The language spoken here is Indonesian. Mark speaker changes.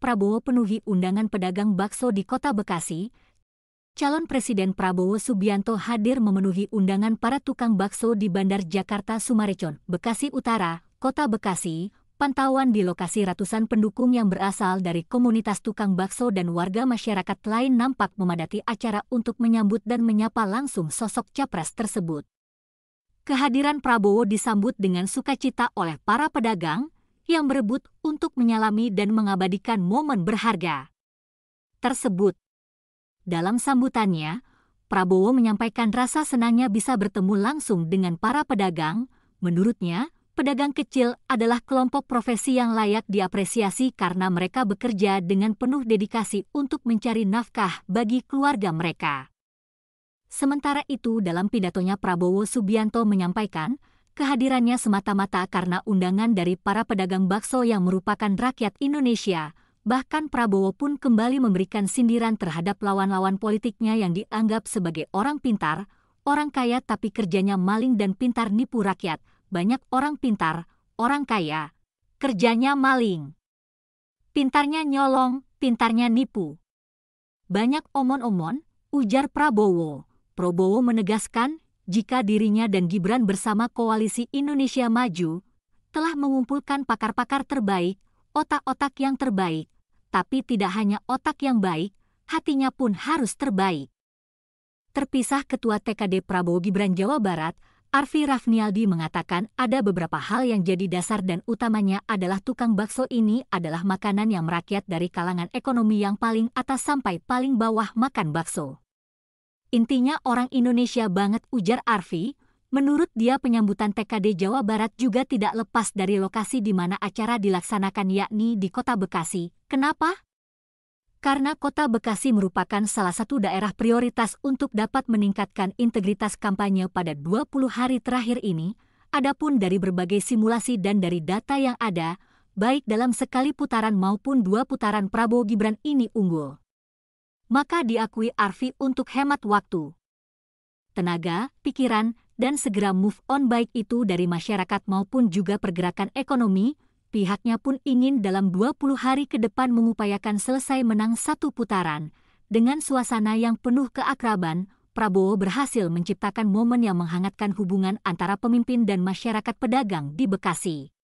Speaker 1: Prabowo penuhi undangan pedagang bakso di kota Bekasi, calon Presiden Prabowo Subianto hadir memenuhi undangan para tukang bakso di Bandar Jakarta Sumarecon, Bekasi Utara, Kota Bekasi, pantauan di lokasi ratusan pendukung yang berasal dari komunitas tukang bakso dan warga masyarakat lain nampak memadati acara untuk menyambut dan menyapa langsung sosok capres tersebut. Kehadiran Prabowo disambut dengan sukacita oleh para pedagang, yang berebut untuk menyalami dan mengabadikan momen berharga tersebut. Dalam sambutannya, Prabowo menyampaikan rasa senangnya bisa bertemu langsung dengan para pedagang. Menurutnya, pedagang kecil adalah kelompok profesi yang layak diapresiasi karena mereka bekerja dengan penuh dedikasi untuk mencari nafkah bagi keluarga mereka. Sementara itu, dalam pidatonya Prabowo Subianto menyampaikan Kehadirannya semata-mata karena undangan dari para pedagang bakso yang merupakan rakyat Indonesia. Bahkan Prabowo pun kembali memberikan sindiran terhadap lawan-lawan politiknya yang dianggap sebagai orang pintar, orang kaya tapi kerjanya maling dan pintar nipu rakyat. Banyak orang pintar, orang kaya, kerjanya maling. Pintarnya nyolong, pintarnya nipu. Banyak omon-omon, ujar Prabowo. Prabowo menegaskan, jika dirinya dan Gibran bersama Koalisi Indonesia Maju telah mengumpulkan pakar-pakar terbaik, otak-otak yang terbaik, tapi tidak hanya otak yang baik, hatinya pun harus terbaik. Terpisah Ketua TKD Prabowo Gibran Jawa Barat, Arfi Rafnialdi mengatakan ada beberapa hal yang jadi dasar dan utamanya adalah tukang bakso ini adalah makanan yang merakyat dari kalangan ekonomi yang paling atas sampai paling bawah makan bakso. Intinya orang Indonesia banget ujar Arfi, menurut dia penyambutan TKD Jawa Barat juga tidak lepas dari lokasi di mana acara dilaksanakan yakni di kota Bekasi. Kenapa? Karena kota Bekasi merupakan salah satu daerah prioritas untuk dapat meningkatkan integritas kampanye pada 20 hari terakhir ini, adapun dari berbagai simulasi dan dari data yang ada, baik dalam sekali putaran maupun dua putaran Prabowo Gibran ini unggul maka diakui Arfi untuk hemat waktu, tenaga, pikiran, dan segera move on baik itu dari masyarakat maupun juga pergerakan ekonomi, pihaknya pun ingin dalam 20 hari ke depan mengupayakan selesai menang satu putaran. Dengan suasana yang penuh keakraban, Prabowo berhasil menciptakan momen yang menghangatkan hubungan antara pemimpin dan masyarakat pedagang di Bekasi.